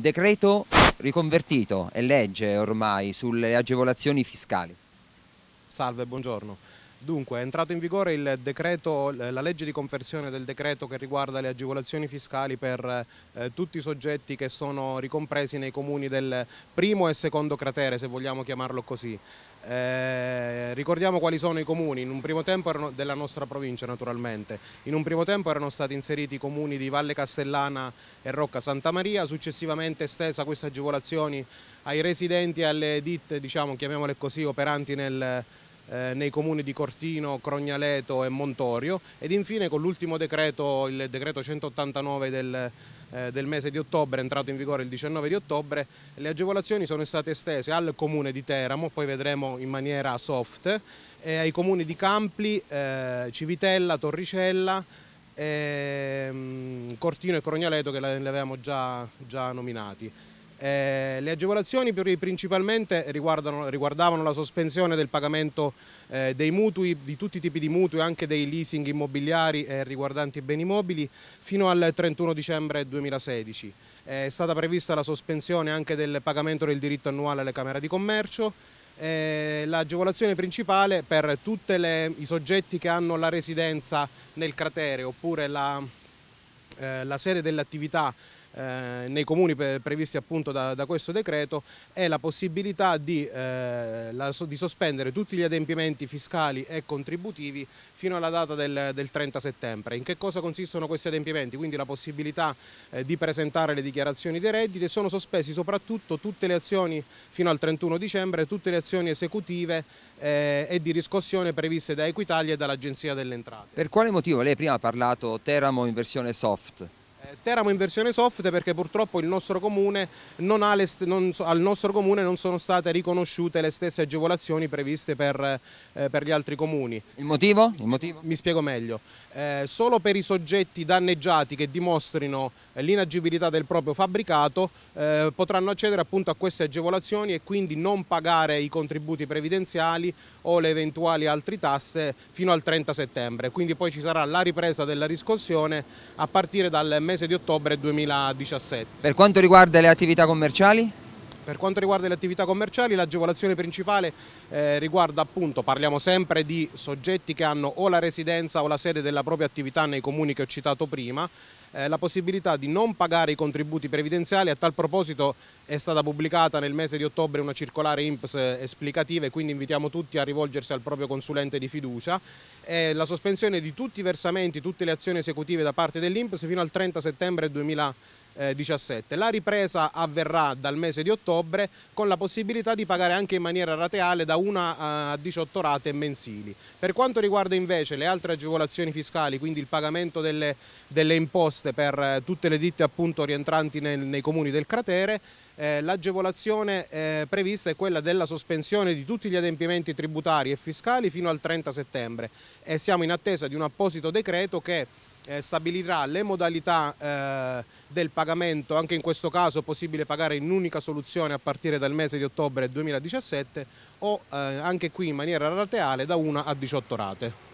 decreto riconvertito, e legge ormai, sulle agevolazioni fiscali. Salve, buongiorno. Dunque, è entrato in vigore decreto, la legge di conversione del decreto che riguarda le agevolazioni fiscali per eh, tutti i soggetti che sono ricompresi nei comuni del primo e secondo cratere, se vogliamo chiamarlo così. Eh, ricordiamo quali sono i comuni, in un primo tempo erano della nostra provincia naturalmente, in un primo tempo erano stati inseriti i comuni di Valle Castellana e Rocca Santa Maria, successivamente estesa queste agevolazioni ai residenti e alle ditte, diciamo, chiamiamole così, operanti nel eh, nei comuni di Cortino, Crognaleto e Montorio ed infine con l'ultimo decreto, il decreto 189 del eh, del mese di ottobre, entrato in vigore il 19 di ottobre, le agevolazioni sono state estese al comune di Teramo, poi vedremo in maniera soft, e ai comuni di Campli, eh, Civitella, Torricella, eh, Cortino e Crognaleto che li avevamo già, già nominati. Eh, le agevolazioni principalmente riguardavano la sospensione del pagamento eh, dei mutui, di tutti i tipi di mutui, anche dei leasing immobiliari eh, riguardanti beni mobili, fino al 31 dicembre 2016. Eh, è stata prevista la sospensione anche del pagamento del diritto annuale alle Camere di Commercio. Eh, l'agevolazione principale per tutti i soggetti che hanno la residenza nel cratere oppure la, eh, la sede dell'attività eh, nei comuni previsti appunto da, da, questo decreto è la possibilità di, eh, la, di, sospendere tutti gli adempimenti fiscali e contributivi fino alla data del, del 30 settembre. In che cosa consistono questi adempimenti? Quindi la possibilità eh, di presentare le dichiarazioni dei redditi e sono sospesi soprattutto tutte le azioni fino al 31 dicembre, tutte le azioni esecutive eh, e di riscossione previste da Equitalia e dall'Agenzia delle Entrate. Per quale motivo? Lei prima ha parlato Teramo in versione soft. Teramo in versione soft perché purtroppo il nostro comune non ha le, non, al nostro comune non sono state riconosciute le stesse agevolazioni previste per, eh, per gli altri comuni. Il motivo? Il motivo? Mi spiego meglio. Eh, solo per i soggetti danneggiati che dimostrino eh, l'inagibilità del proprio fabbricato eh, potranno accedere appunto a queste agevolazioni e quindi non pagare i contributi previdenziali o le eventuali altre tasse fino al 30 settembre. Quindi poi ci sarà la ripresa della riscossione a partire dal mese mese di ottobre 2017. Per quanto riguarda le attività commerciali? Per quanto riguarda le attività commerciali l'agevolazione principale eh, riguarda appunto, parliamo sempre di soggetti che hanno o la residenza o la sede della propria attività nei comuni che ho citato prima, eh, la possibilità di non pagare i contributi previdenziali. A tal proposito è stata pubblicata nel mese di ottobre una circolare INPS esplicativa e quindi invitiamo tutti a rivolgersi al proprio consulente di fiducia. Eh, la sospensione di tutti i versamenti, tutte le azioni esecutive da parte dell'INPS fino al 30 settembre 2020. 2017. La ripresa avverrà dal mese di ottobre con la possibilità di pagare anche in maniera rateale da 1 a 18 rate mensili. Per quanto riguarda invece le altre agevolazioni fiscali, quindi il pagamento delle, delle imposte per eh, tutte le ditte appunto rientranti nel, nei comuni del cratere, eh, l'agevolazione eh, prevista è quella della sospensione di tutti gli adempimenti tributari e fiscali fino al 30 settembre e siamo in attesa di un apposito decreto che eh, stabilirà le modalità eh, del pagamento, anche in questo caso possibile pagare in un'unica soluzione a partire dal mese di ottobre 2017 o eh, anche qui in maniera rateale da 1 a 18 rate.